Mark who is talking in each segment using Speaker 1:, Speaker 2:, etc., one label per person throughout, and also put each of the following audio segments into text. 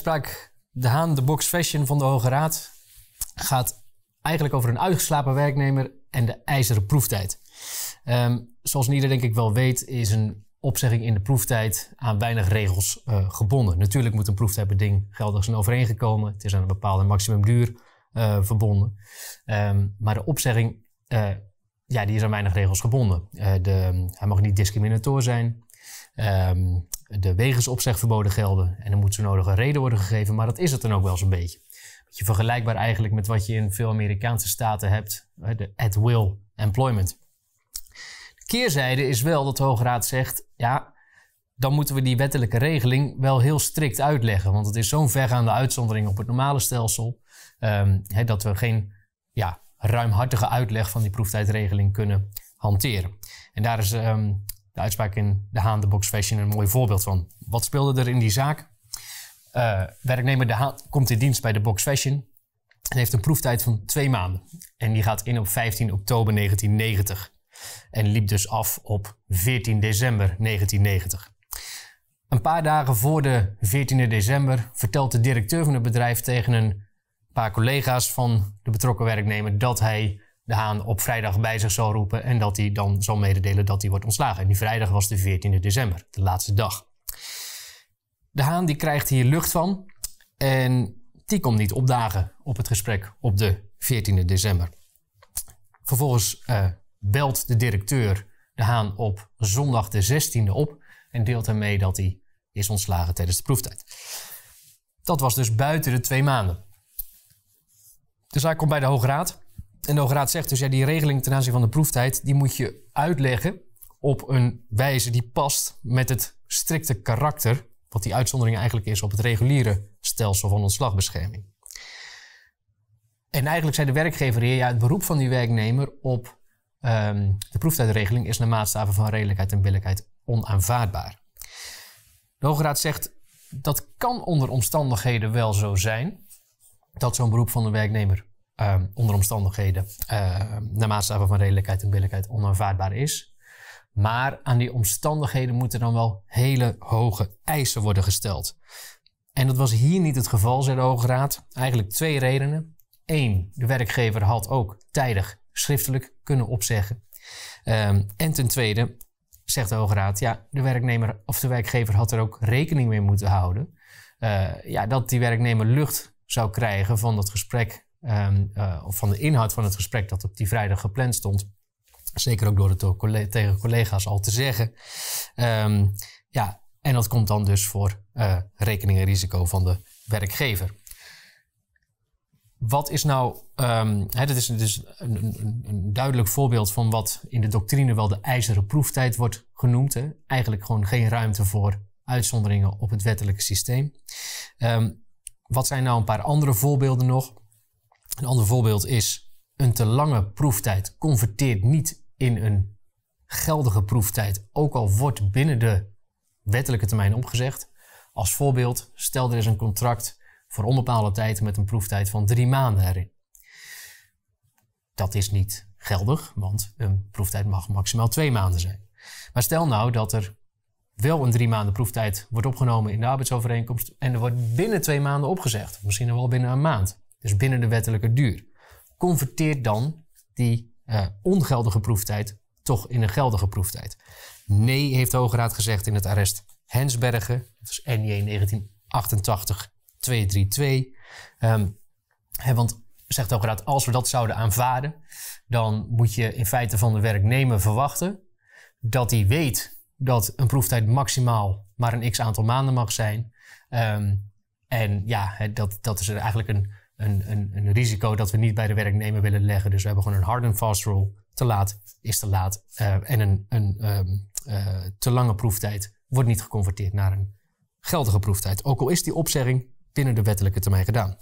Speaker 1: uitspraak De Haan, de box fashion van de Hoge Raad, gaat eigenlijk over een uitgeslapen werknemer en de ijzeren proeftijd. Ehm, zoals iedereen denk ik wel weet, is een opzegging in de proeftijd aan weinig regels eh, gebonden. Natuurlijk moet een proeftijdbeding geldig zijn overeengekomen. Het is aan een bepaalde maximumduur uh, verbonden. Ehm, maar de opzegging, eh, ja, die is aan weinig regels gebonden. De, hij mag niet discriminator zijn. Ehm, de wegensopzegverboden gelden. En er moet zo nodig een reden worden gegeven, maar dat is het dan ook wel zo'n beetje. Beetje vergelijkbaar eigenlijk met wat je in veel Amerikaanse staten hebt, de at-will employment. De keerzijde is wel dat de Hoge Raad zegt, ja, dan moeten we die wettelijke regeling wel heel strikt uitleggen. Want het is zo'n vergaande uitzondering op het normale stelsel, ehm, dat we geen ja, ruimhartige uitleg van die proeftijdregeling kunnen hanteren. En daar is um, de uitspraak in de Haan, de is een mooi voorbeeld van. Wat speelde er in die zaak? Eh, werknemer de Haan komt in dienst bij de Box Fashion en heeft een proeftijd van twee maanden. En die gaat in op 15 oktober 1990 en liep dus af op 14 december 1990. Een paar dagen voor de 14 december vertelt de directeur van het bedrijf tegen een paar collega's van de betrokken werknemer dat hij de Haan op vrijdag bij zich zal roepen en dat hij dan zal mededelen dat hij wordt ontslagen. En die vrijdag was de 14e december, de laatste dag. De Haan die krijgt hier lucht van en die komt niet opdagen op het gesprek op de 14e december. Vervolgens eh, belt de directeur de Haan op zondag de 16e op en deelt hem mee dat hij is ontslagen tijdens de proeftijd. Dat was dus buiten de twee maanden. De zaak komt bij de Hoge Raad. En de Hoge Raad zegt dus, ja, die regeling ten aanzien van de proeftijd, die moet je uitleggen op een wijze die past met het strikte karakter, wat die uitzondering eigenlijk is op het reguliere stelsel van ontslagbescherming. En eigenlijk zei de werkgever hier, ja, het beroep van die werknemer op ehm, de proeftijdregeling is naar maatstaven van redelijkheid en billijkheid onaanvaardbaar. De Hoge Raad zegt, dat kan onder omstandigheden wel zo zijn, dat zo'n beroep van de werknemer Ehm, onder omstandigheden, uh, naarmate van redelijkheid en billijkheid onaanvaardbaar is. Maar aan die omstandigheden moeten dan wel hele hoge eisen worden gesteld. En dat was hier niet het geval, zei de Hoge Raad. Eigenlijk twee redenen. Eén, de werkgever had ook tijdig schriftelijk kunnen opzeggen. Ehm, en ten tweede, zegt de Hoge Raad, ja, de werknemer of de werkgever had er ook rekening mee moeten houden. Eh, ja, dat die werknemer lucht zou krijgen van dat gesprek um, van de inhoud van het gesprek dat op die vrijdag gepland stond. Zeker ook door het tegen collega's al te zeggen. Ehm, ja, en dat komt dan dus voor uh, rekening en risico van de werkgever. Wat is nou, um, dit is, dus een, een, een, duidelijk voorbeeld van wat in de doctrine wel de ijzeren proeftijd wordt genoemd. Eigenlijk gewoon geen ruimte voor uitzonderingen op het wettelijke systeem. wat zijn nou een paar andere voorbeelden nog? Een ander voorbeeld is een te lange proeftijd converteert niet in een geldige proeftijd, ook al wordt binnen de wettelijke termijn opgezegd. Als voorbeeld, stel er is een contract voor onbepaalde tijd met een proeftijd van drie maanden erin. Dat is niet geldig, want een proeftijd mag maximaal twee maanden zijn. Maar stel nou dat er wel een drie maanden proeftijd wordt opgenomen in de arbeidsovereenkomst en er wordt binnen twee maanden opgezegd, misschien misschien wel binnen een maand dus binnen de wettelijke duur. Converteert dan die eh, ongeldige proeftijd toch in een geldige proeftijd. Nee, heeft de Hoge Raad gezegd in het arrest Hensbergen, dat is NJ 1988-232. Um, want zegt de Hoge Raad, als we dat zouden aanvaarden, dan moet je in feite van de werknemer verwachten dat hij weet dat een proeftijd maximaal maar een x aantal maanden mag zijn. Ehm, en ja, dat, dat is eigenlijk een een, een risico dat we niet bij de werknemer willen leggen. Dus we hebben gewoon een hard en fast rule. Te laat is te laat. Eh, en een, een ehm, eh, te lange proeftijd wordt niet geconverteerd naar een geldige proeftijd. Ook al is die opzegging binnen de wettelijke termijn gedaan.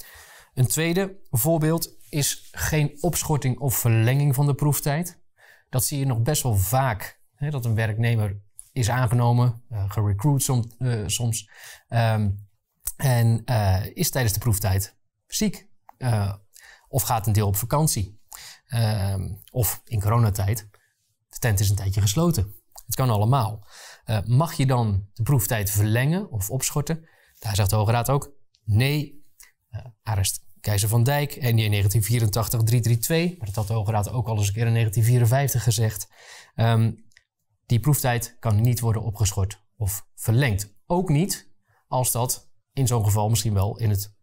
Speaker 1: Een tweede voorbeeld is geen opschorting of verlenging van de proeftijd. Dat zie je nog best wel vaak. Hè, dat een werknemer is aangenomen, uh, gerecruit soms. Ehm, en is tijdens de proeftijd ziek. Eh, of gaat een deel op vakantie. Ehm, of in coronatijd, de tent is een tijdje gesloten. Het kan allemaal. Eh, mag je dan de proeftijd verlengen of opschorten? Daar zegt de Hoge Raad ook nee. Eh, arrest Keizer van Dijk, NJ 1984-332, maar dat had de Hoge Raad ook al eens een keer in 1954 gezegd. Ehm, die proeftijd kan niet worden opgeschort of verlengd. Ook niet als dat in zo'n geval misschien wel in het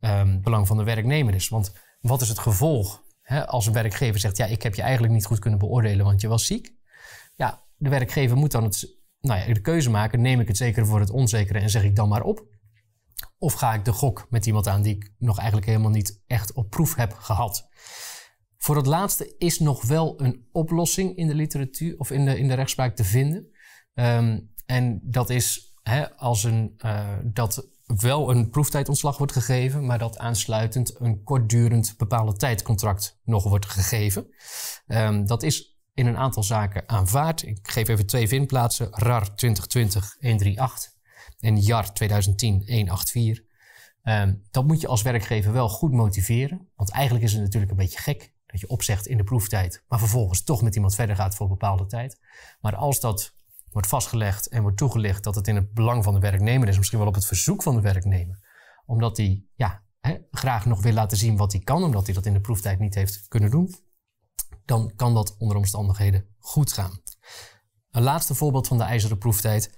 Speaker 1: Ehm, belang van de werknemer is. Want wat is het gevolg hè, als een werkgever zegt: Ja, ik heb je eigenlijk niet goed kunnen beoordelen, want je was ziek? Ja, de werkgever moet dan het, nou ja, de keuze maken: neem ik het zekere voor het onzekere en zeg ik dan maar op? Of ga ik de gok met iemand aan die ik nog eigenlijk helemaal niet echt op proef heb gehad? Voor het laatste is nog wel een oplossing in de literatuur of in de, in de rechtspraak te vinden. Ehm, en dat is hè, als een, eh, dat wel een proeftijdontslag wordt gegeven, maar dat aansluitend een kortdurend bepaalde tijdcontract nog wordt gegeven. Ehm, dat is in een aantal zaken aanvaard. Ik geef even twee vindplaatsen: RAR 2020 138 en JAR 2010 184. dat moet je als werkgever wel goed motiveren, want eigenlijk is het natuurlijk een beetje gek dat je opzegt in de proeftijd, maar vervolgens toch met iemand verder gaat voor een bepaalde tijd. Maar als dat wordt vastgelegd en wordt toegelicht dat het in het belang van de werknemer is, misschien wel op het verzoek van de werknemer, omdat hij ja, hè, graag nog wil laten zien wat hij kan, omdat hij dat in de proeftijd niet heeft kunnen doen, dan kan dat onder omstandigheden goed gaan. Een laatste voorbeeld van de ijzeren proeftijd.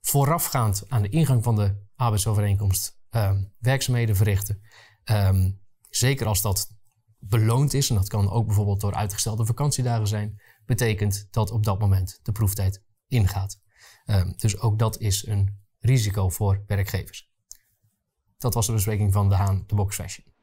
Speaker 1: Voorafgaand aan de ingang van de arbeidsovereenkomst ehm, werkzaamheden verrichten. Ehm, zeker als dat beloond is, en dat kan ook bijvoorbeeld door uitgestelde vakantiedagen zijn, betekent dat op dat moment de proeftijd ingaat. Ehm, dus ook dat is een risico voor werkgevers. Dat was de bespreking van de Haan, de Box Fashion.